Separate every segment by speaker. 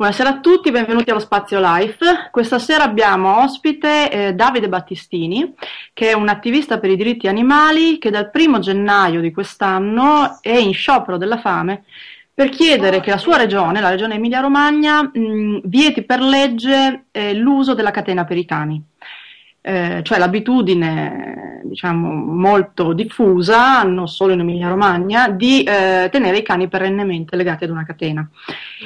Speaker 1: Buonasera a tutti, benvenuti allo Spazio Life. Questa sera abbiamo ospite eh, Davide Battistini, che è un attivista per i diritti animali che dal primo gennaio di quest'anno è in sciopero della fame per chiedere che la sua regione, la regione Emilia-Romagna, mh, vieti per legge eh, l'uso della catena per i cani. Eh, cioè l'abitudine diciamo, molto diffusa, non solo in Emilia-Romagna, di eh, tenere i cani perennemente legati ad una catena.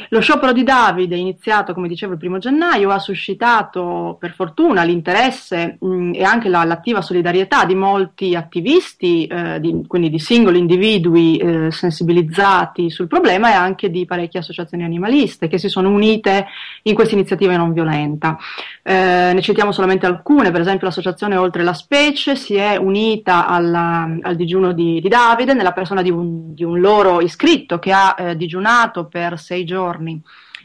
Speaker 1: Lo sciopero di Davide, iniziato come dicevo il primo gennaio, ha suscitato per fortuna l'interesse mh, e anche la, l'attiva solidarietà di molti attivisti, eh, di, quindi di singoli individui eh, sensibilizzati sul problema e anche di parecchie associazioni animaliste che si sono unite in questa iniziativa non violenta. Eh, ne citiamo solamente alcune, per esempio l'associazione Oltre la Specie si è unita alla, al digiuno di, di, Davide nella persona di un, di un loro iscritto che ha eh, digiunato per sei giorni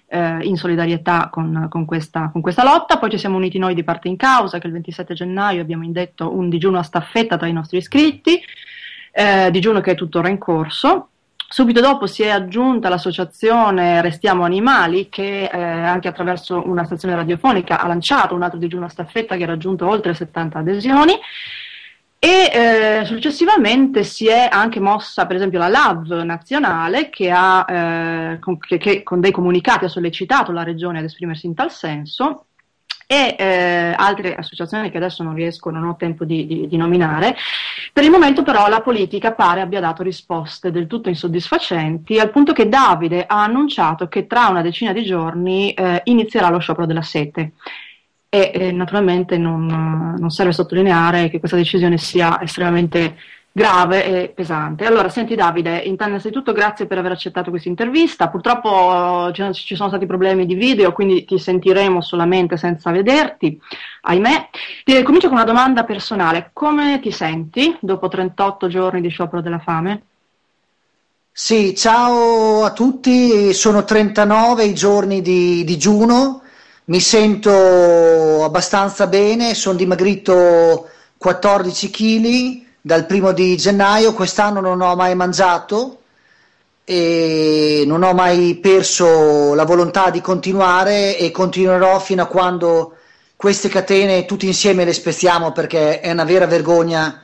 Speaker 1: eh, in solidarietà con, con, questa, con, questa, lotta. Poi ci siamo uniti noi di parte in causa che il 27 gennaio abbiamo indetto un digiuno a staffetta tra i nostri iscritti, eh, digiuno che è tuttora in corso Subito dopo si è aggiunta l'associazione Restiamo Animali che eh, anche attraverso una stazione radiofonica ha lanciato un altro digiuno a staffetta che ha raggiunto oltre 70 adesioni e eh, successivamente si è anche mossa per esempio la LAV nazionale che, ha, eh, con, che, che con dei comunicati ha sollecitato la regione ad esprimersi in tal senso e eh, altre associazioni che adesso non riesco, non ho tempo di, di, di nominare. Per il momento però la politica pare abbia dato risposte del tutto insoddisfacenti al punto che Davide ha annunciato che tra una decina di giorni eh, inizierà lo sciopero della sete. E eh, naturalmente non, non, serve sottolineare che questa decisione sia estremamente grave e pesante. Allora, senti Davide, innanzitutto grazie per aver accettato questa intervista. Purtroppo eh, ci sono stati problemi di video, quindi ti sentiremo solamente senza vederti, ahimè. Ti, comincio con una domanda personale. Come ti senti dopo 38 giorni di sciopero della fame? Sì, ciao a
Speaker 2: tutti, sono 39 i giorni di digiuno, mi sento abbastanza bene, sono dimagrito 14 kg, dal primo di gennaio, quest'anno non ho mai mangiato e non ho mai perso la volontà di continuare e continuerò fino a quando queste catene tutti insieme le spezziamo perché è una vera vergogna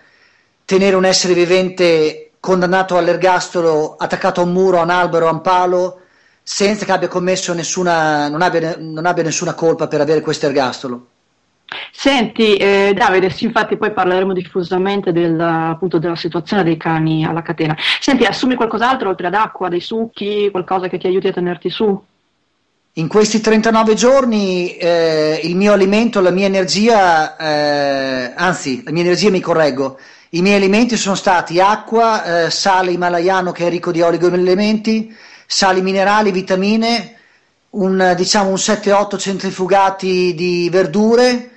Speaker 2: tenere un essere vivente condannato all'ergastolo attaccato a un muro, a un albero, a un palo senza che abbia commesso nessuna, non abbia, non abbia nessuna colpa per avere questo
Speaker 1: ergastolo. Senti, eh, Davide, sì, infatti poi parleremo diffusamente del, appunto, della situazione dei cani alla catena. Senti, assumi qualcos'altro oltre ad acqua, dei succhi, qualcosa che ti aiuti a tenerti su? In questi 39 giorni eh, il mio
Speaker 2: alimento, la mia energia, eh, anzi, la mia energia mi correggo, i miei alimenti sono stati acqua, eh, sale himalayano che è ricco di oligoelementi, sali minerali, vitamine, un, diciamo un 7-8 centrifugati di verdure,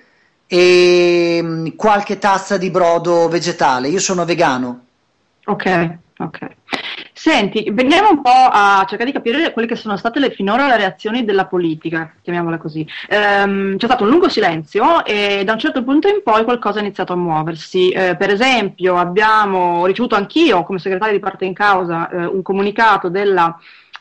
Speaker 2: e mm, qualche tazza di brodo vegetale. Io sono
Speaker 1: vegano. Ok, ok. Senti, veniamo un po' a cercare di capire quelle che sono state le, finora le reazioni della politica, chiamiamola così. Ehm, c'è stato un lungo silenzio e da un certo punto in poi qualcosa è iniziato a muoversi. Eh, per esempio abbiamo ricevuto anch'io come segretario di parte in causa eh, un comunicato della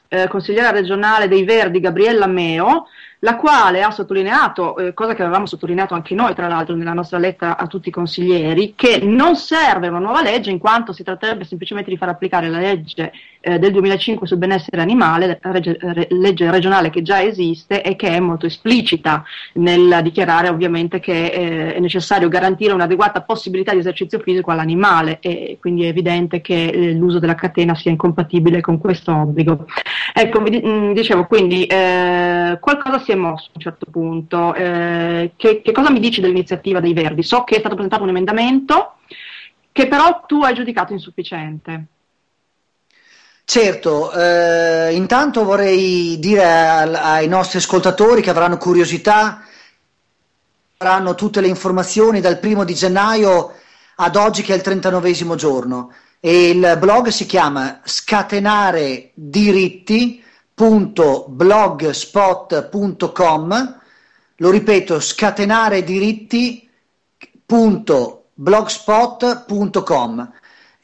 Speaker 1: eh, consigliera regionale dei Verdi Gabriella Meo la quale ha sottolineato, eh, cosa che avevamo sottolineato anche noi tra l'altro nella nostra lettera a tutti i consiglieri, che non serve una nuova legge in quanto si tratterebbe semplicemente di far applicare la legge eh, del 2005 sul benessere animale, reg- re- legge regionale che già esiste e che è molto esplicita nel dichiarare ovviamente che eh, è necessario garantire un'adeguata possibilità di esercizio fisico all'animale e quindi è evidente che eh, l'uso della catena sia incompatibile con questo obbligo. Ecco, vi d- mm, dicevo quindi eh, qualcosa si è mosso a un certo punto. Eh, che, che cosa mi dici dell'iniziativa dei Verdi? So che è stato presentato un emendamento che però tu hai giudicato insufficiente.
Speaker 2: Certo, eh, intanto vorrei dire al, ai nostri ascoltatori che avranno curiosità, avranno tutte le informazioni dal primo di gennaio ad oggi che è il 39 giorno e il blog si chiama scatenare diritti.blogspot.com lo ripeto scatenare diritti.blogspot.com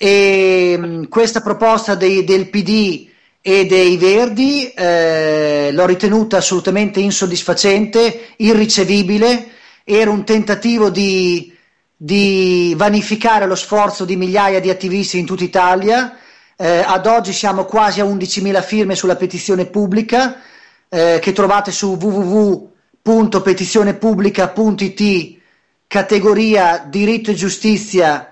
Speaker 2: e mm, questa proposta dei, del PD e dei Verdi eh, l'ho ritenuta assolutamente insoddisfacente, irricevibile, era un tentativo di, di vanificare lo sforzo di migliaia di attivisti in tutta Italia. Eh, ad oggi siamo quasi a 11.000 firme sulla petizione pubblica eh, che trovate su www.petizionepubblica.it categoria diritto e giustizia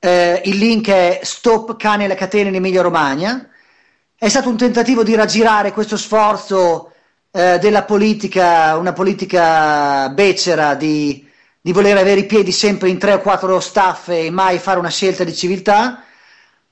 Speaker 2: eh, il link è Stop Cane alla Catena in Emilia Romagna. È stato un tentativo di raggirare questo sforzo eh, della politica, una politica becera di, di, voler avere i piedi sempre in tre o quattro staffe e mai fare una scelta di civiltà.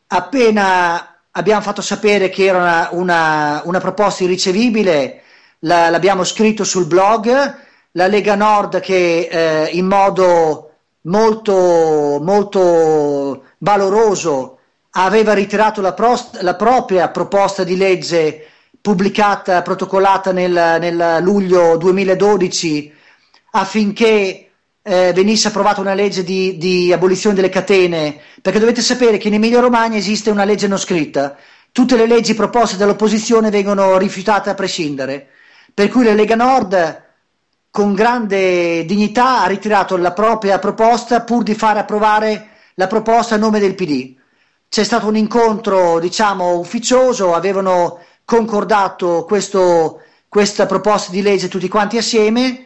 Speaker 2: Appena abbiamo fatto sapere che era una, una, una proposta irricevibile, la, l'abbiamo scritto sul blog. La Lega Nord che eh, in modo molto, molto valoroso, aveva ritirato la, prost- la propria proposta di legge pubblicata, protocollata nel, nel luglio 2012 affinché eh, venisse approvata una legge di, di, abolizione delle catene, perché dovete sapere che in Emilia Romagna esiste una legge non scritta, tutte le leggi proposte dall'opposizione vengono rifiutate a prescindere, per cui la Lega Nord con grande dignità ha ritirato la propria proposta pur di far approvare la proposta a nome del PD. C'è stato un incontro, diciamo, ufficioso, avevano concordato questo, questa proposta di legge tutti quanti assieme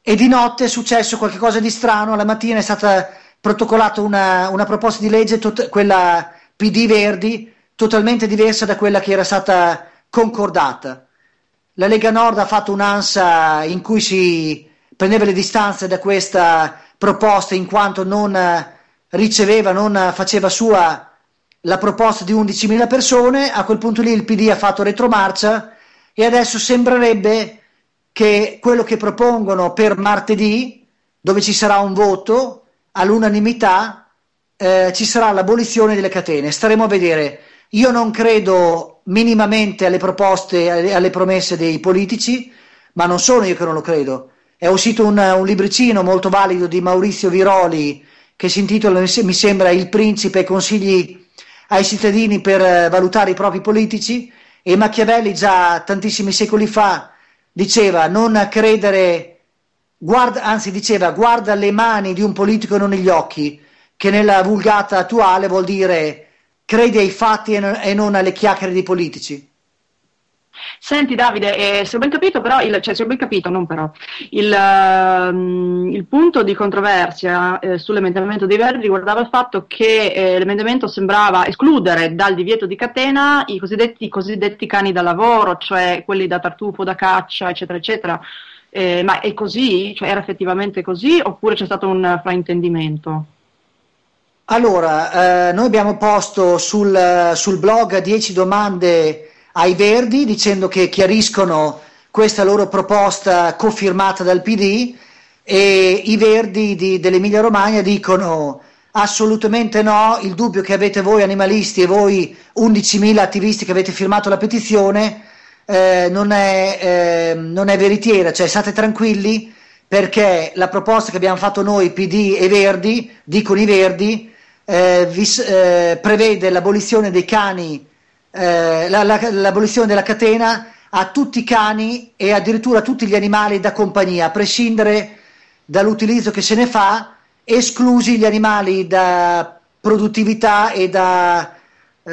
Speaker 2: e di notte è successo qualcosa di strano, la mattina è stata protocolata una, una proposta di legge, tot- quella PD Verdi, totalmente diversa da quella che era stata concordata la Lega Nord ha fatto un'ansa in cui si prendeva le distanze da questa proposta in quanto non eh, riceveva, non faceva sua la proposta di 11.000 persone, a quel punto lì il PD ha fatto retromarcia e adesso sembrerebbe che quello che propongono per martedì, dove ci sarà un voto all'unanimità, eh, ci sarà l'abolizione delle catene. Staremo a vedere. Io non credo minimamente alle proposte, e alle promesse dei politici, ma non sono io che non lo credo. È uscito un, un libricino molto valido di Maurizio Viroli che si intitola, mi sembra, Il principe consigli ai cittadini per eh, valutare i propri politici e Machiavelli già tantissimi secoli fa diceva non credere, guarda, anzi diceva guarda le mani di un politico e non gli occhi, che nella vulgata attuale vuol dire credi ai fatti e non alle chiacchiere di politici?
Speaker 1: Senti Davide, eh, se ho ben capito però, il, cioè, ben capito, non però, il, uh, il punto di controversia eh, sull'emendamento dei Verdi riguardava il fatto che eh, l'emendamento sembrava escludere dal divieto di catena i cosiddetti, i cosiddetti cani da lavoro, cioè quelli da tartufo, da caccia, eccetera, eccetera. Eh, ma è così? Cioè, era effettivamente così oppure c'è stato un fraintendimento?
Speaker 2: Allora, eh, noi abbiamo posto sul, sul blog 10 domande ai Verdi dicendo che chiariscono questa loro proposta cofirmata dal PD e i Verdi di, dell'Emilia Romagna dicono assolutamente no, il dubbio che avete voi animalisti e voi 11.000 attivisti che avete firmato la petizione eh, non, è, eh, non è veritiera, cioè state tranquilli perché la proposta che abbiamo fatto noi PD e Verdi, dicono i Verdi, eh, vi, eh, prevede l'abolizione dei cani, eh, la, la, l'abolizione della catena a tutti i cani e addirittura a tutti gli animali da compagnia, a prescindere dall'utilizzo che se ne fa, esclusi gli animali da produttività e da eh,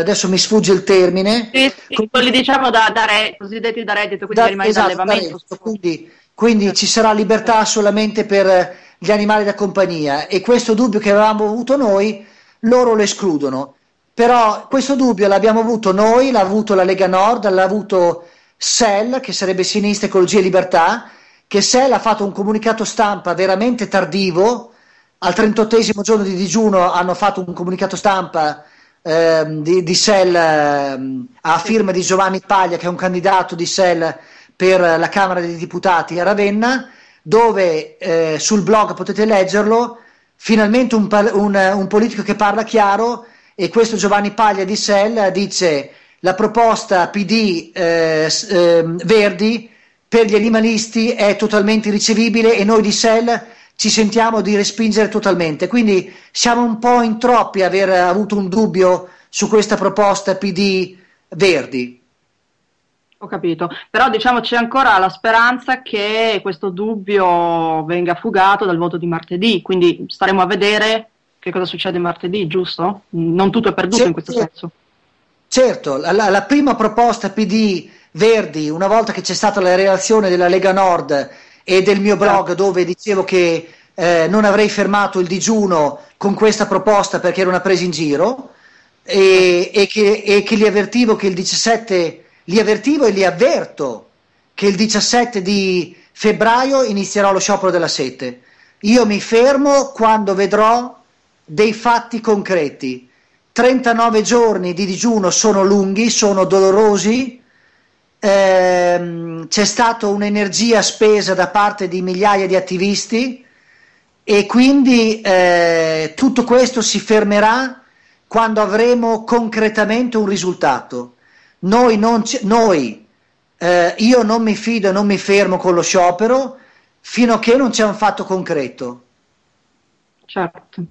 Speaker 2: adesso mi sfugge il termine.
Speaker 1: Sì, sì, quelli diciamo da, da re, cosiddetti da reddito, quindi da, animali esatto, da allevamento.
Speaker 2: Da reddito, quindi ci sarà libertà eh. solamente per eh, gli animali da compagnia e questo dubbio che avevamo avuto noi loro lo escludono. Però questo dubbio l'abbiamo avuto noi, l'ha avuto la Lega Nord, l'ha avuto SEL, che sarebbe Sinistra Ecologia e Libertà, che SEL ha fatto un comunicato stampa veramente tardivo, al 38 giorno di digiuno hanno fatto un comunicato stampa eh, di, di SEL eh, a firma di Giovanni Paglia, che è un candidato di SEL per la Camera dei Deputati a Ravenna, dove eh, sul blog potete leggerlo, finalmente un, un, un, politico che parla chiaro e questo Giovanni Paglia di Sell dice la proposta PD eh, eh, Verdi per gli animalisti è totalmente ricevibile e noi di Sell ci sentiamo di respingere totalmente. Quindi siamo un po' in troppi a aver avuto un dubbio su questa proposta PD Verdi.
Speaker 1: Ho capito, però diciamo c'è ancora la speranza che questo dubbio venga fugato dal voto di martedì, quindi staremo a vedere che cosa succede martedì, giusto? Non tutto è perduto certo, in questo senso. Certo, la, la prima proposta
Speaker 2: PD Verdi, una volta che c'è stata la relazione della Lega Nord e del mio blog certo. dove dicevo che eh, non avrei fermato il digiuno con questa proposta perché era una presa in giro e, e, che, e che li avvertivo che il 17 li avvertivo e li avverto che il 17 di febbraio inizierò lo sciopero della sete. Io mi fermo quando vedrò dei fatti concreti. 39 giorni di digiuno sono lunghi, sono dolorosi, ehm, c'è stata un'energia spesa da parte di migliaia di attivisti e quindi eh, tutto questo si fermerà quando avremo concretamente un risultato. Noi, non c- noi eh, io non mi fido e non mi fermo con lo sciopero fino a che non c'è un fatto concreto.
Speaker 1: Certo,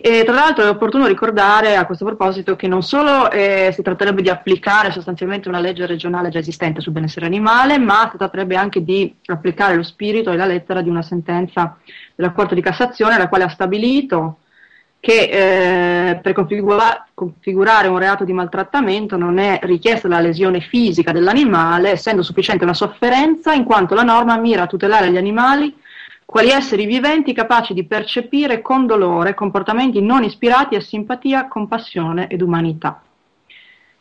Speaker 1: e tra l'altro è opportuno ricordare a questo proposito che non solo eh, si tratterebbe di applicare sostanzialmente una legge regionale già esistente sul benessere animale, ma si tratterebbe anche di applicare lo spirito e la lettera di una sentenza della Corte di Cassazione, la quale ha stabilito che eh, per configura- configurare un reato di maltrattamento non è richiesta la lesione fisica dell'animale, essendo sufficiente una sofferenza, in quanto la norma mira a tutelare gli animali quali esseri viventi capaci di percepire con dolore comportamenti non ispirati a simpatia, compassione ed umanità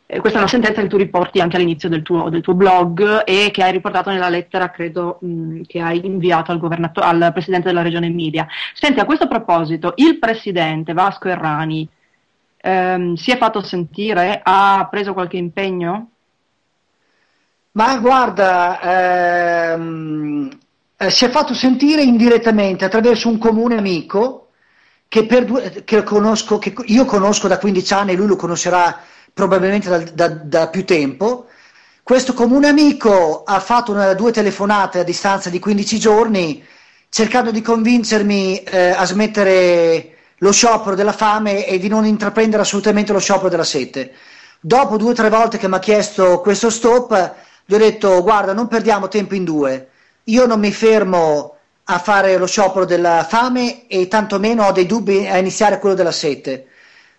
Speaker 1: eh, questa è una sentenza che tu riporti anche all'inizio del tuo, del tuo blog e che hai riportato nella lettera, credo, mh, che hai inviato al, al, Presidente della Regione Emilia. Senti, a questo proposito, il Presidente Vasco Errani ehm, si è fatto sentire? Ha preso qualche impegno?
Speaker 2: Ma guarda, ehm, eh, si è fatto sentire indirettamente attraverso un comune amico che, per, che, conosco, che io conosco da 15 anni e lui lo conoscerà probabilmente da, da, da più tempo. Questo comune amico ha fatto una, due telefonate a distanza di 15 giorni cercando di convincermi eh, a smettere lo sciopero della fame e di non intraprendere assolutamente lo sciopero della sete. Dopo due o tre volte che mi ha chiesto questo stop, gli ho detto guarda non perdiamo tempo in due, io non mi fermo a fare lo sciopero della fame e tantomeno ho dei dubbi a iniziare quello della sete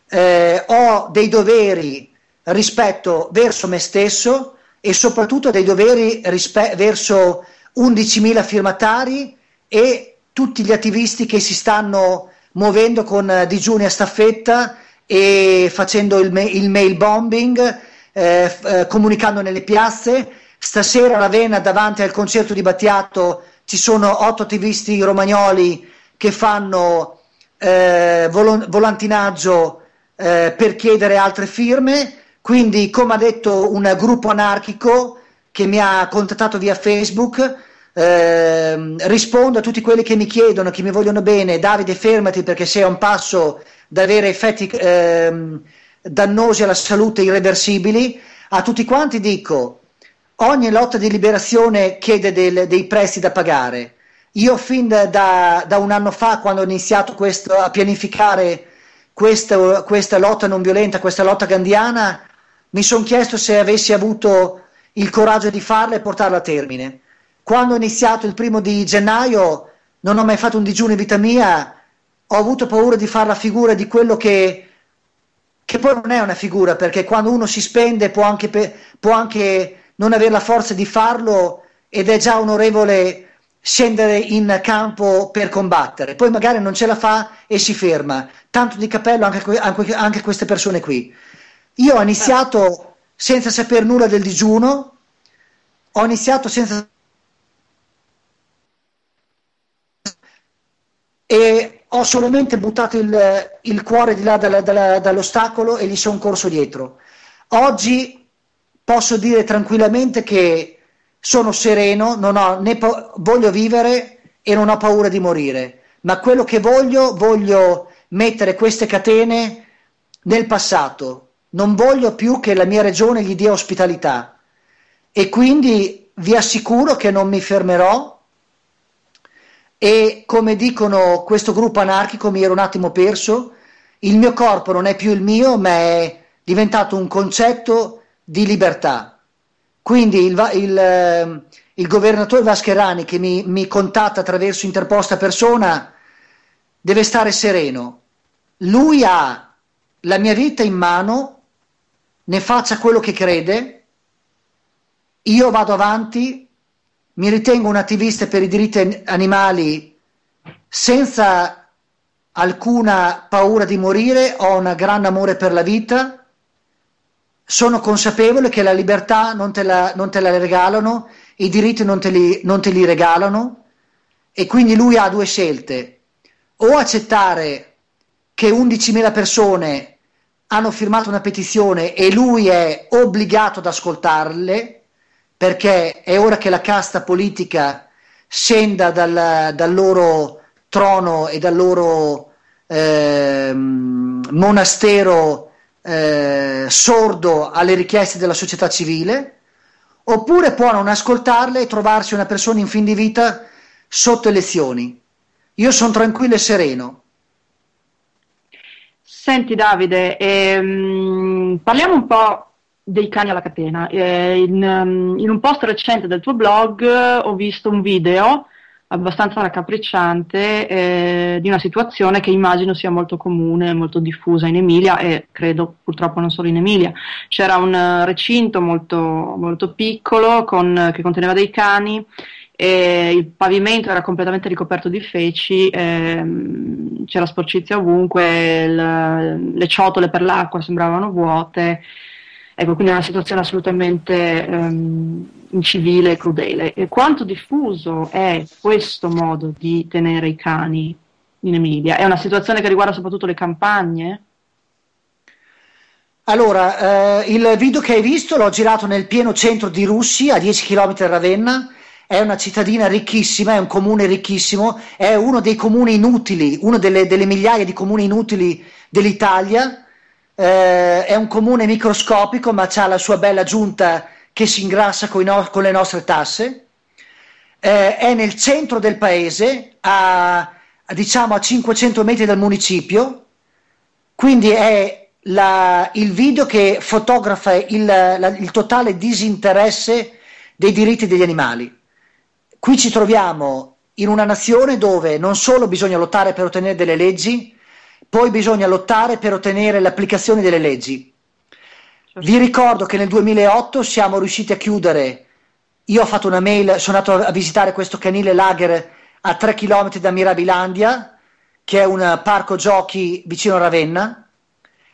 Speaker 2: eh, ho dei doveri rispetto verso me stesso e soprattutto dei doveri rispe- verso 11.000 firmatari e tutti gli attivisti che si stanno muovendo con digiuni a staffetta e facendo il, ma- il mail bombing, eh, f- eh, comunicando nelle piazze. Stasera a Ravenna, davanti al concerto di Battiato, ci sono otto attivisti romagnoli che fanno eh, vol- volantinaggio eh, per chiedere altre firme, quindi come ha detto un gruppo anarchico che mi ha contattato via Facebook, eh, rispondo a tutti quelli che mi chiedono, che mi vogliono bene, Davide fermati perché sei a un passo da avere effetti eh, dannosi alla salute irreversibili, a tutti quanti dico ogni lotta di liberazione chiede del, dei prezzi da pagare. Io fin da, da, un anno fa, quando ho iniziato questo, a pianificare questa, questa lotta non violenta, questa lotta gandhiana, mi sono chiesto se avessi avuto il coraggio di farla e portarla a termine. Quando ho iniziato il primo di gennaio, non ho mai fatto un digiuno in vita mia, ho avuto paura di fare la figura di quello che, che poi non è una figura, perché quando uno si spende può anche, può anche non avere la forza di farlo ed è già onorevole scendere in campo per combattere, poi magari non ce la fa e si ferma. Tanto di capello anche, anche, anche queste persone qui. Io ho iniziato senza sapere nulla del digiuno, ho iniziato senza... e ho solamente buttato il, il cuore di là dalla, dalla, dall'ostacolo e gli sono corso dietro. Oggi posso dire tranquillamente che sono sereno, pa- voglio vivere e non ho paura di morire, ma quello che voglio, voglio mettere queste catene nel passato, non voglio più che la mia regione gli dia ospitalità e quindi vi assicuro che non mi fermerò e come dicono questo gruppo anarchico mi ero un attimo perso, il mio corpo non è più il mio ma è diventato un concetto di libertà. Quindi il, il, ehm, il governatore Vascherani che mi, mi contatta attraverso interposta persona deve stare sereno. Lui ha la mia vita in mano, ne faccia quello che crede, io vado avanti, mi ritengo un attivista per i diritti animali senza alcuna paura di morire, ho un gran amore per la vita sono consapevole che la libertà non te la, non te la regalano, i diritti non te, li, non te li regalano e quindi lui ha due scelte, o accettare che 11.000 persone hanno firmato una petizione e lui è obbligato ad ascoltarle, perché è ora che la casta politica scenda dal, dal loro trono e dal loro eh, monastero eh, sordo alle richieste della società civile, oppure può non ascoltarle e trovarsi una persona in fin di vita sotto elezioni. Io sono tranquillo e sereno.
Speaker 1: Senti Davide, ehm, parliamo un po' dei cani alla catena. Eh, in, ehm, in un post recente del tuo blog eh, ho visto un video abbastanza raccapricciante eh, di una situazione che immagino sia molto comune, molto diffusa in Emilia e credo purtroppo non solo in Emilia. C'era un eh, recinto molto, molto piccolo con, che conteneva dei cani e il pavimento era completamente ricoperto di feci, ehm, c'era sporcizia ovunque, il, le ciotole per l'acqua sembravano vuote. Ecco, quindi è una situazione assolutamente ehm, incivile e crudele. E quanto diffuso è questo modo di tenere i cani in Emilia? È una situazione che riguarda soprattutto le campagne?
Speaker 2: Allora, eh, il video che hai visto l'ho girato nel pieno centro di Russi, a 10 km da Ravenna. È una cittadina ricchissima, è un comune ricchissimo, è uno dei comuni inutili, uno delle, delle migliaia di comuni inutili dell'Italia eh, è un comune microscopico ma ha la sua bella giunta che si ingrassa no- con, le nostre tasse, eh, è nel centro del paese, a, a, diciamo a 500 metri dal municipio, quindi è la, il video che fotografa il, la, il totale disinteresse dei diritti degli animali. Qui ci troviamo in una nazione dove non solo bisogna lottare per ottenere delle leggi, poi bisogna lottare per ottenere l'applicazione delle leggi. Certo. Vi ricordo che nel 2008 siamo riusciti a chiudere, io ho fatto una mail, sono andato a visitare questo canile lager a 3 km da Mirabilandia, che è un parco giochi vicino a Ravenna.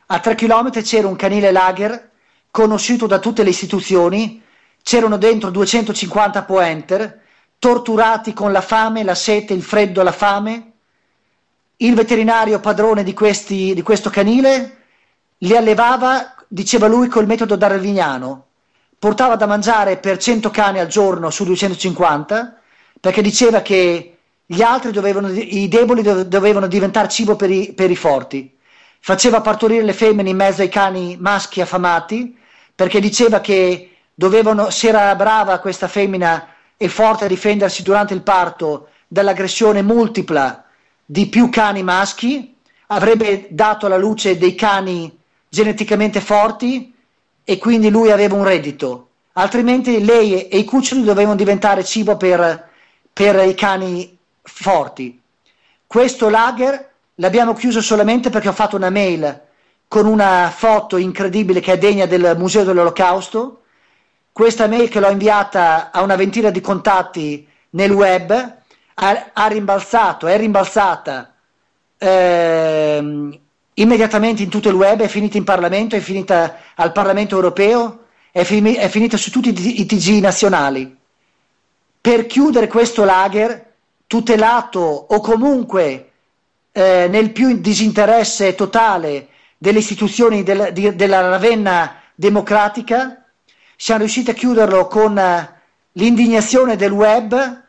Speaker 2: A 3 km c'era un canile lager conosciuto da tutte le istituzioni, c'erano dentro 250 poenter, torturati con la fame, la sete, il freddo, la fame il veterinario padrone di, questi, di questo canile li allevava, diceva lui, col metodo darwiniano. Portava da mangiare per 100 cani al giorno su 250, perché diceva che gli altri dovevano, i deboli dovevano diventare cibo per i, per i forti. Faceva partorire le femmine in mezzo ai cani maschi affamati, perché diceva che dovevano, se era brava questa femmina e forte a difendersi durante il parto dall'aggressione multipla di più cani maschi, avrebbe dato alla luce dei cani geneticamente forti e quindi lui aveva un reddito. Altrimenti lei e i cuccioli dovevano diventare cibo per, per i cani forti. Questo lager l'abbiamo chiuso solamente perché ho fatto una mail con una foto incredibile che è degna del Museo dell'Olocausto. Questa mail che l'ho inviata a una ventina di contatti nel web ha, ha rimbalzato, è rimbalzata eh, immediatamente in tutto il web, è finita in Parlamento, è finita al Parlamento europeo, è, fi- è finita su tutti i TG nazionali. Per chiudere questo lager tutelato o comunque eh, nel più disinteresse totale delle istituzioni del, di, della Ravenna democratica, siamo riusciti a chiuderlo con eh, l'indignazione del web,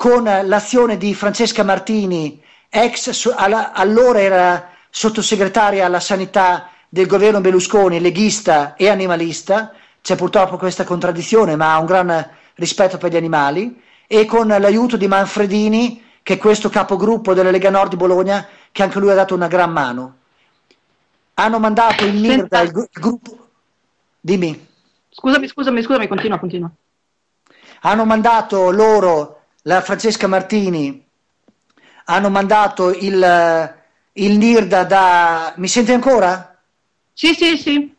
Speaker 2: con l'azione di Francesca Martini, ex allora era sottosegretaria alla sanità del governo Berlusconi, leghista e animalista, c'è purtroppo questa contraddizione, ma ha un gran rispetto per gli animali, e con l'aiuto di Manfredini, che è questo capogruppo della Lega Nord di Bologna, che anche lui ha dato una gran mano. Hanno mandato in merda il, gruppo... Dimmi. Scusami, scusami, scusami, continua, continua. Hanno mandato loro la Francesca Martini hanno mandato il, il NIRDA da... Mi senti ancora? Sì, sì, sì.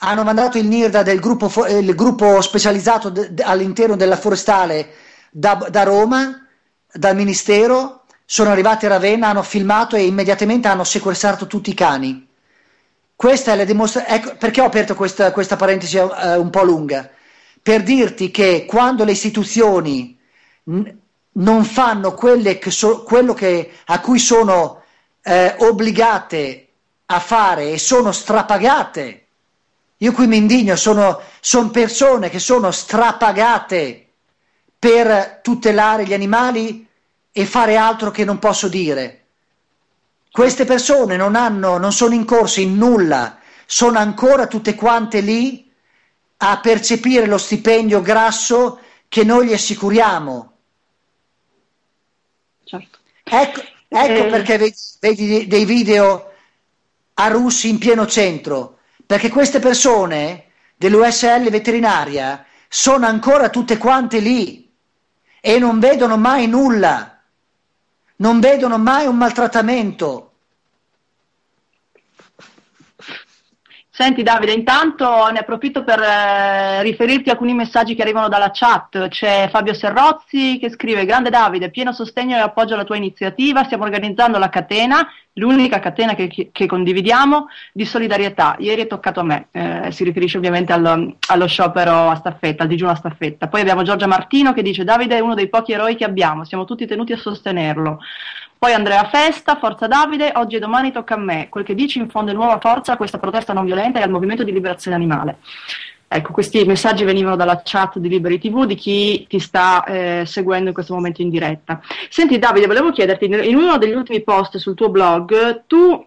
Speaker 2: Hanno mandato il NIRDA del gruppo, eh, il gruppo specializzato all'interno della forestale da, da Roma, dal Ministero, sono arrivati a Ravenna, hanno filmato e immediatamente hanno sequestrato tutti i cani. Questa è la dimostrazione. Ecco, perché ho aperto questa, questa parentesi eh, un po' lunga? Per dirti che quando le istituzioni non fanno che so, quello che, a cui sono eh, obbligate a fare e sono strapagate. Io qui mi indigno, sono, sono persone che sono strapagate per tutelare gli animali e fare altro che non posso dire. Queste persone non, hanno, non sono incorse in nulla, sono ancora tutte quante lì a percepire lo stipendio grasso che noi gli assicuriamo certo. Ecco, ecco eh, perché vedi, vedi, dei video a russi in pieno centro, perché queste persone dell'USL veterinaria sono ancora tutte quante lì e non vedono mai nulla, non vedono mai un maltrattamento
Speaker 1: Senti Davide, intanto ne approfitto per eh, riferirti a alcuni messaggi che arrivano dalla chat. C'è Fabio Serrozzi che scrive Grande Davide, pieno sostegno e appoggio alla tua iniziativa, stiamo organizzando la catena, l'unica catena che, che condividiamo, di solidarietà. Ieri è toccato a me, eh, si riferisce ovviamente allo, allo sciopero a staffetta, al digiuno a staffetta. Poi abbiamo Giorgia Martino che dice Davide è uno dei pochi eroi che abbiamo, siamo tutti tenuti a sostenerlo. Poi Andrea Festa, Forza Davide, oggi e domani tocca a me. Quel che dici infonde nuova forza a questa protesta non violenta e al movimento di liberazione animale. Ecco, questi messaggi venivano dalla chat di Liberi TV, di chi ti sta eh, seguendo in questo momento in diretta. Senti Davide, volevo chiederti, in uno degli ultimi post sul tuo blog, tu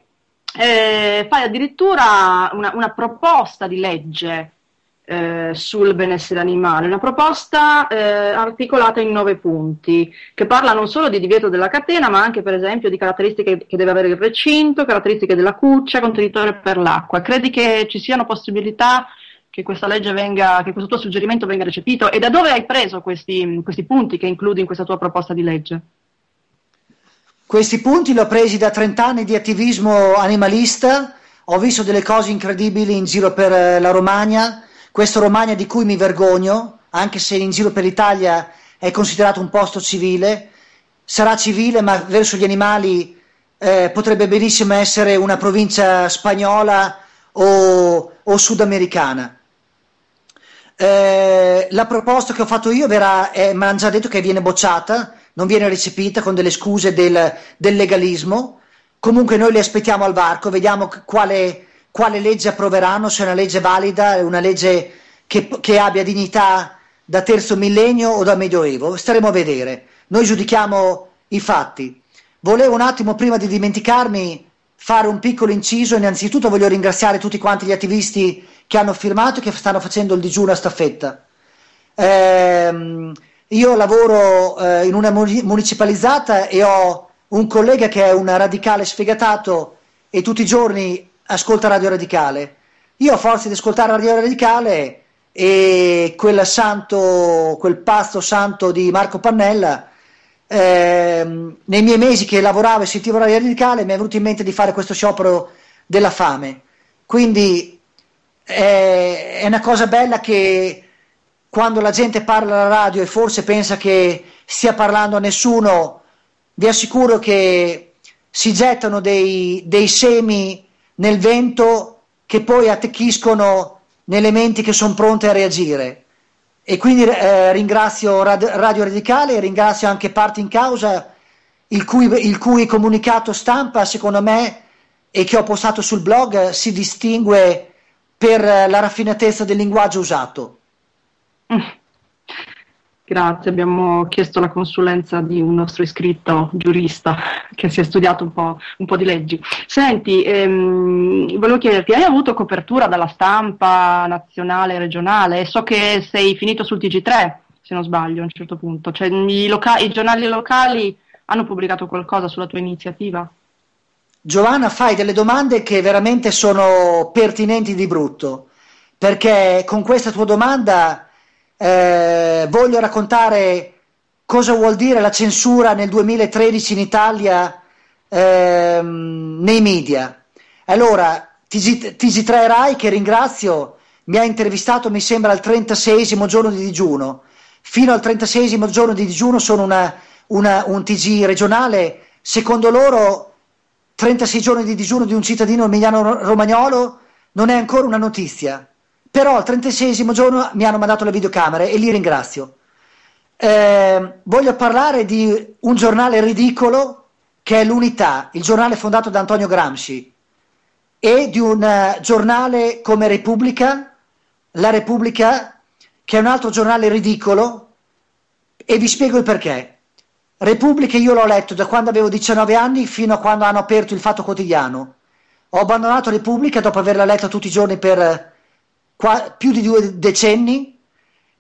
Speaker 1: eh, fai addirittura una, una proposta di legge eh, sul benessere animale, una proposta eh, articolata in nove punti che parla non solo di divieto della catena ma anche per esempio di caratteristiche che deve avere il recinto, caratteristiche della cuccia, contenitore per l'acqua. Credi che ci siano possibilità che questa legge venga, che questo tuo suggerimento venga recepito e da dove hai preso questi, questi punti che includi in questa tua proposta di legge?
Speaker 2: Questi punti li ho presi da 30 anni di attivismo animalista, ho visto delle cose incredibili in giro per eh, la Romagna, questo Romagna di cui mi vergogno, anche se in giro per l'Italia è considerato un posto civile, sarà civile ma verso gli animali eh, potrebbe benissimo essere una provincia spagnola o, o sudamericana. Eh, la proposta che ho fatto io verrà, eh, mi hanno già detto che viene bocciata, non viene recepita con delle scuse del, del legalismo. Comunque noi le aspettiamo al varco, vediamo quale, quale legge approveranno, se è una legge valida, una legge che, che abbia dignità da terzo millennio o da medioevo, staremo a vedere. Noi giudichiamo i fatti. Volevo un attimo, prima di dimenticarmi, fare un piccolo inciso. Innanzitutto voglio ringraziare tutti quanti gli attivisti che hanno firmato e che stanno facendo il digiuno a staffetta. Eh, io lavoro eh, in una municipalizzata e ho un collega che è un radicale sfegatato e tutti i giorni ascolta Radio Radicale. Io a forza di ascoltare Radio Radicale e quel santo, quel pasto santo di Marco Pannella, ehm, nei miei mesi che lavoravo e sentivo Radio Radicale mi è venuto in mente di fare questo sciopero della fame. Quindi è, è una cosa bella che quando la gente parla alla radio e forse pensa che stia parlando a nessuno, vi assicuro che si gettano dei, dei semi nel vento che poi attecchiscono nelle menti che sono pronte a reagire. E quindi eh, ringrazio Rad- Radio Radicale, ringrazio anche Parti in Causa, il cui, il cui comunicato stampa, secondo me, e che ho postato sul blog, si distingue per la raffinatezza del linguaggio usato. Mm.
Speaker 1: Grazie, abbiamo chiesto la consulenza di un nostro iscritto giurista che si è studiato un po', un po di leggi. Senti, ehm, volevo chiederti, hai avuto copertura dalla stampa nazionale e regionale? So che sei finito sul TG3, se non sbaglio, a un certo punto. Cioè, i, loca- i giornali locali hanno pubblicato qualcosa sulla tua iniziativa?
Speaker 2: Giovanna, fai delle domande che veramente sono pertinenti di brutto, perché con questa tua domanda eh, voglio raccontare cosa vuol dire la censura nel 2013 in Italia ehm, nei media. Allora, TG, 3 Rai, che ringrazio, mi ha intervistato, mi sembra, al 36 giorno di digiuno. Fino al 36 giorno di digiuno sono una, una, un TG regionale, secondo loro 36 giorni di digiuno di un cittadino emiliano romagnolo non è ancora una notizia. Però al trentaseiesimo giorno mi hanno mandato le videocamere e li ringrazio. Eh, voglio parlare di un giornale ridicolo che è l'Unità, il giornale fondato da Antonio Gramsci, e di un eh, giornale come Repubblica, La Repubblica, che è un altro giornale ridicolo, e vi spiego il perché. Repubblica io l'ho letto da quando avevo 19 anni fino a quando hanno aperto il Fatto Quotidiano. Ho abbandonato Repubblica dopo averla letta tutti i giorni per qua, più di due decenni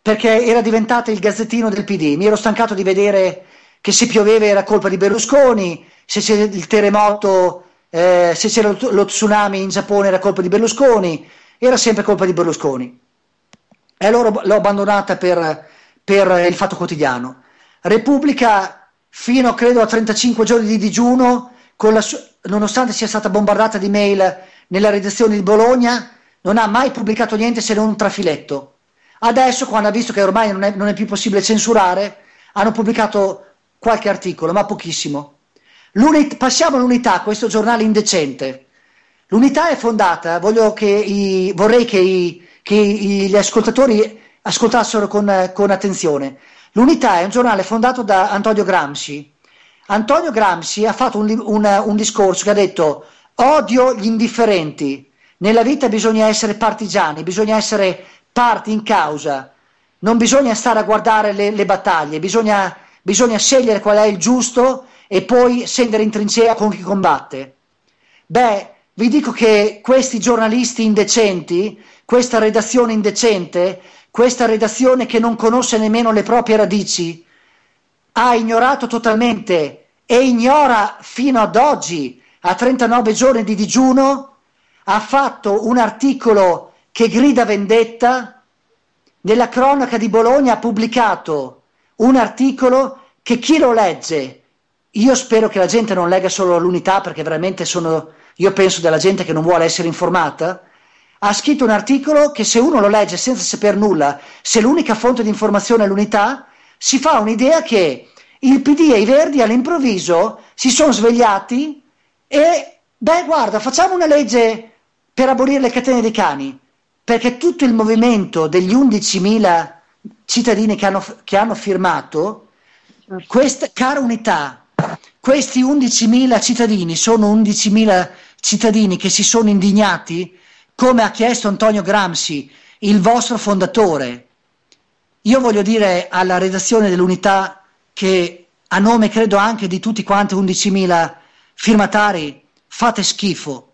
Speaker 2: perché era diventata il gazzettino del PD. Mi ero stancato di vedere che se pioveva era colpa di Berlusconi, se c'era il terremoto, eh, se c'era lo, tsunami in Giappone era colpa di Berlusconi, era sempre colpa di Berlusconi. E allora l'ho abbandonata per, per il Fatto Quotidiano. Repubblica fino credo a 35 giorni di digiuno, su- nonostante sia stata bombardata di mail nella redazione di Bologna, non ha mai pubblicato niente se non un trafiletto. Adesso, quando ha visto che ormai non è, non è più possibile censurare, hanno pubblicato qualche articolo, ma pochissimo. L'unit- passiamo all'unità, questo giornale indecente. L'unità è fondata, che i, vorrei che, i, che i, gli ascoltatori ascoltassero con, con, attenzione. L'unità è un giornale fondato da Antonio Gramsci. Antonio Gramsci ha fatto un, un, un discorso che ha detto odio gli indifferenti, nella vita bisogna essere partigiani, bisogna essere parti in causa, non bisogna stare a guardare le, le battaglie, bisogna, bisogna scegliere qual è il giusto e poi scendere in trincea con chi combatte. Beh, vi dico che questi giornalisti indecenti, questa redazione indecente, questa redazione che non conosce nemmeno le proprie radici, ha ignorato totalmente e ignora fino ad oggi, a 39 giorni di digiuno, ha fatto un articolo che grida vendetta, nella cronaca di Bologna ha pubblicato un articolo che chi lo legge, io spero che la gente non legga solo l'unità perché veramente sono, io penso della gente che non vuole essere informata, ha scritto un articolo che se uno lo legge senza sapere nulla, se l'unica fonte di informazione è l'unità, si fa un'idea che il PD e i Verdi all'improvviso si sono svegliati e, beh, guarda, facciamo una legge per abolire le catene dei cani, perché tutto il movimento degli 11.000 cittadini che hanno, che hanno firmato, certo. questa cara unità, questi 11.000 cittadini sono 11.000 cittadini che si sono indignati, come ha chiesto Antonio Gramsci, il vostro fondatore. Io voglio dire alla redazione dell'unità che a nome credo anche di tutti quanti
Speaker 1: 11.000
Speaker 2: firmatari fate schifo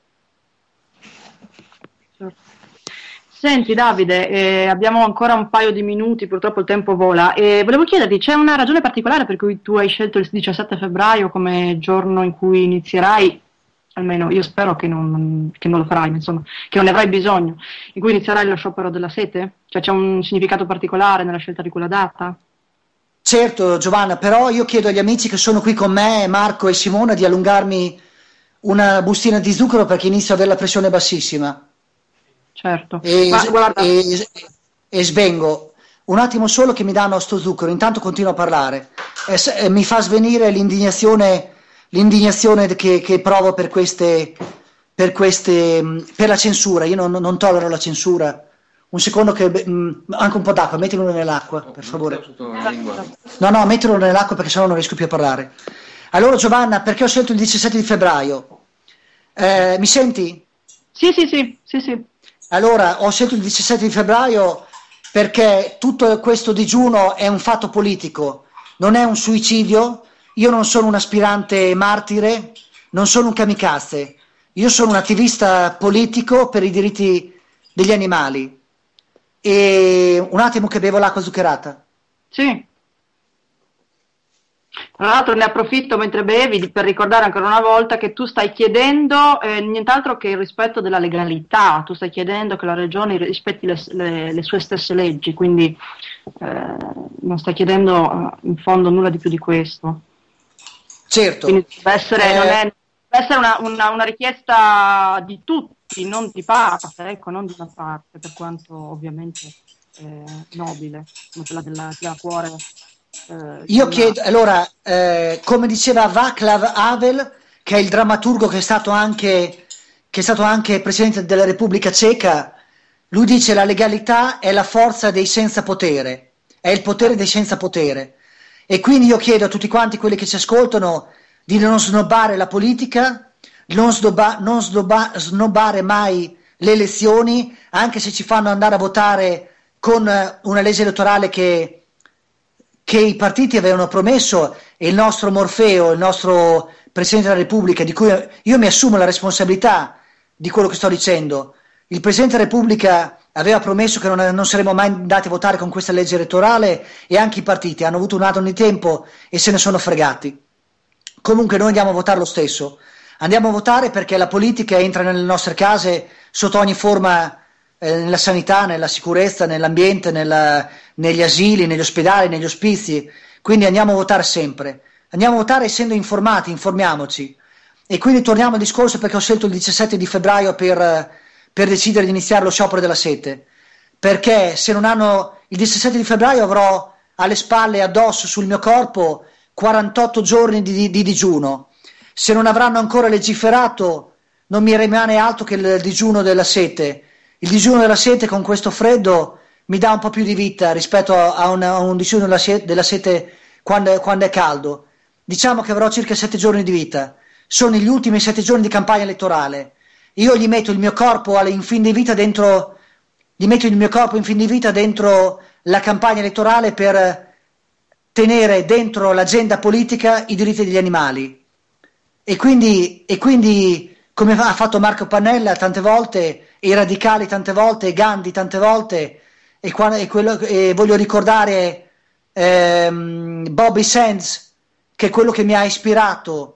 Speaker 1: Senti Davide, eh, abbiamo ancora un paio di minuti, purtroppo il tempo vola, e volevo chiederti, c'è una ragione particolare per cui tu hai scelto il 17 febbraio come giorno in cui inizierai, almeno io spero che non, che non lo farai, insomma, che non ne avrai bisogno, in cui inizierai lo sciopero della sete? Cioè c'è un significato particolare nella scelta di quella data? Certo Giovanna, però io chiedo agli amici che sono qui con me, Marco e
Speaker 2: Simona, di allungarmi una bustina di zucchero perché inizio ad avere la pressione bassissima certo. E, Ma... e, e svengo. Un attimo solo che mi danno sto zucchero, intanto continuo a parlare. E, e mi fa svenire l'indignazione, l'indignazione che, che, provo per queste, per queste, per la censura. Io non, non tollero la censura. Un secondo che mh, anche un po' d'acqua, mettilo nell'acqua, per oh, favore. No, no, mettilo nell'acqua perché sennò non riesco più a parlare. Allora Giovanna, perché ho scelto il 17 di febbraio? Eh, mi senti? Sì, sì, sì, sì, sì. Allora, ho scelto il 17 di febbraio perché tutto questo digiuno è un fatto politico, non è un suicidio. Io non sono un aspirante martire, non sono un kamikaze. Io sono un attivista politico per i diritti degli animali. E un attimo che bevo l'acqua zuccherata.
Speaker 1: Sì. Tra l'altro ne approfitto mentre bevi per ricordare ancora una volta che tu stai chiedendo eh, nient'altro che il rispetto della legalità, tu stai chiedendo che la regione rispetti le, le, le sue stesse leggi, quindi eh, non stai chiedendo eh, in fondo nulla di più di questo. Certo. Quindi deve essere, eh... non è, deve essere una, una, una, richiesta di tutti, non di parte, ecco, non di una parte, per quanto ovviamente eh, nobile, come quella della, della cuore eh, io chiedo, allora,
Speaker 2: eh, come diceva Vaclav Havel, che è il drammaturgo che è stato anche, che è stato anche presidente della Repubblica Ceca, lui dice la legalità è la forza dei senza potere, è il potere dei senza potere. E quindi io chiedo a tutti quanti quelli che ci ascoltano di non snobbare la politica, non, snoba, non snoba, snobbare mai le elezioni, anche se ci fanno andare a votare con eh, una legge elettorale che che i partiti avevano promesso e il nostro Morfeo, il nostro Presidente della Repubblica, di cui io mi assumo la responsabilità di quello che sto dicendo, il Presidente della Repubblica aveva promesso che non, non saremmo mai andati a votare con questa legge elettorale e anche i partiti hanno avuto un anno di tempo e se ne sono fregati. Comunque noi andiamo a votare lo stesso, andiamo a votare perché la politica entra nelle nostre case sotto ogni forma eh, nella sanità, nella sicurezza, nell'ambiente, nella, negli asili, negli ospedali, negli ospizi. Quindi andiamo a votare sempre. Andiamo a votare essendo informati, informiamoci. E quindi torniamo al discorso perché ho scelto il 17 di febbraio per, per decidere di iniziare lo sciopero della sete. Perché se non hanno il 17 di febbraio avrò alle spalle addosso sul mio corpo 48 giorni di, di, di, digiuno. Se non avranno ancora legiferato, non mi rimane altro che il digiuno della sete, il digiuno della sete con questo freddo mi dà un po' più di vita rispetto a, una, a un digiuno della sete, della sete quando, quando, è caldo. Diciamo che avrò circa sette giorni di vita. Sono gli ultimi sette giorni di campagna elettorale. Io gli metto il mio corpo in fin di vita dentro, gli metto il mio corpo in fin di vita dentro la campagna elettorale per tenere dentro l'agenda politica i diritti degli animali. E quindi, e quindi come ha fatto Marco Pannella tante volte, i radicali tante volte, Gandhi tante volte, e, qua, e, quello, e voglio ricordare ehm, Bobby Sands, che è quello che mi ha ispirato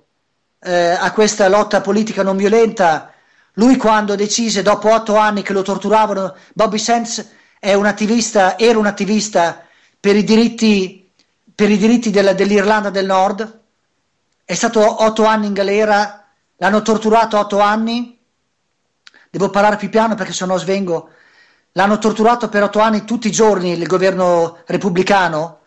Speaker 2: eh, a questa lotta politica non violenta. Lui quando decise, dopo otto anni che lo torturavano, Bobby Sands è un attivista, era un attivista per i diritti, per i diritti della, dell'Irlanda del Nord, è stato otto anni in galera, l'hanno torturato otto anni devo parlare più piano perché sennò svengo. L'hanno torturato per otto anni tutti i giorni il governo repubblicano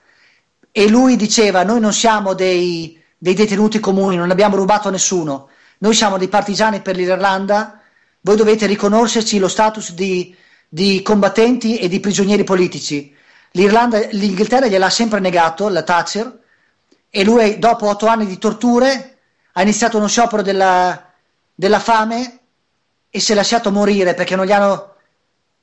Speaker 2: e lui diceva noi non siamo dei, dei detenuti comuni, non abbiamo rubato a nessuno, noi siamo dei partigiani per l'Irlanda, voi dovete riconoscerci lo status di, di combattenti e di prigionieri politici. L'Inghilterra gliel'ha sempre negato, la Thatcher, e lui dopo otto anni di torture ha iniziato uno sciopero della, della fame e si è lasciato morire perché non gli hanno...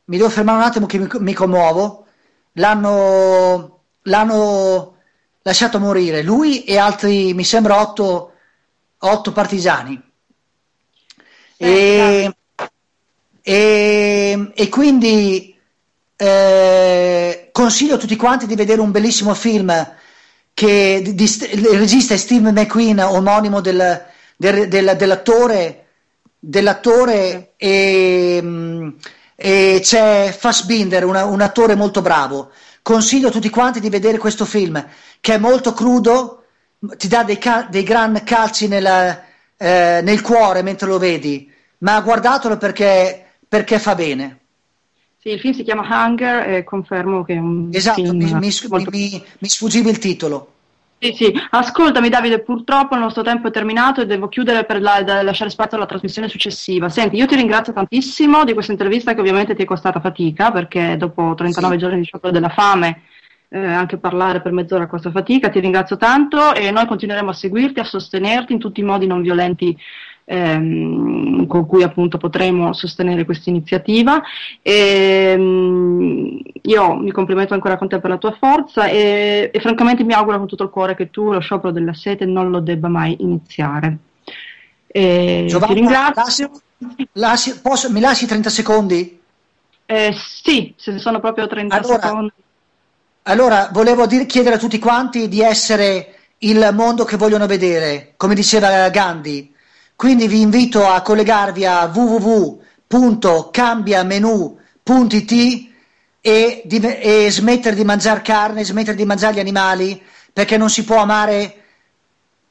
Speaker 2: Mi devo fermare un attimo che mi, mi commuovo. L'hanno, l'hanno, lasciato morire lui e altri, mi sembra, otto, otto partigiani. Eh, e, e, e, quindi eh, consiglio a tutti quanti di vedere un bellissimo film che di, di, il regista è Steve McQueen, omonimo del, del, del, dell'attore dell'attore e, mm, e c'è Fassbinder, una, un attore molto bravo. Consiglio a tutti quanti di vedere questo film, che è molto crudo, ti dà dei, cal- dei gran calci nella, eh, nel cuore mentre lo vedi, ma guardatelo perché, perché fa
Speaker 1: bene. Sì, il film si chiama Hunger e confermo che è un esatto, mi, mi, molto... mi, mi sfuggiva il titolo. Sì, sì, ascoltami Davide, purtroppo il nostro tempo è terminato e devo chiudere per la, lasciare spazio alla trasmissione successiva. Senti, io ti ringrazio tantissimo di questa intervista che ovviamente ti è costata fatica perché dopo 39 sì. giorni di sciopero della fame eh, anche parlare per mezz'ora costa fatica, ti ringrazio tanto e noi continueremo a seguirti, a sostenerti in tutti i modi non violenti ehm, con cui appunto potremo sostenere questa iniziativa. Ehm, io mi complimento ancora con te per la tua forza e, e francamente mi auguro con tutto il cuore che tu lo sciopero della sete non lo debba mai iniziare. Eh, Giovanna, ti ringrazio.
Speaker 2: Lasci, lasci, posso, mi lasci 30 secondi? Eh, sì, se sono proprio 30 allora, secondi. Allora, volevo dire, chiedere a tutti quanti di essere il mondo che vogliono vedere, come diceva Gandhi, quindi vi invito a collegarvi a www.cambiamenu.it e, di, e smettere di mangiare carne, smettere di mangiare gli animali, perché non si può amare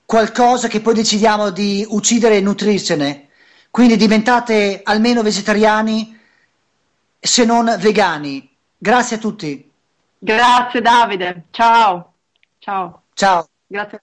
Speaker 2: qualcosa che poi decidiamo di uccidere e nutrircene. Quindi diventate almeno vegetariani se non vegani. Grazie a tutti. Grazie Davide. Ciao. Ciao. Ciao. Grazie.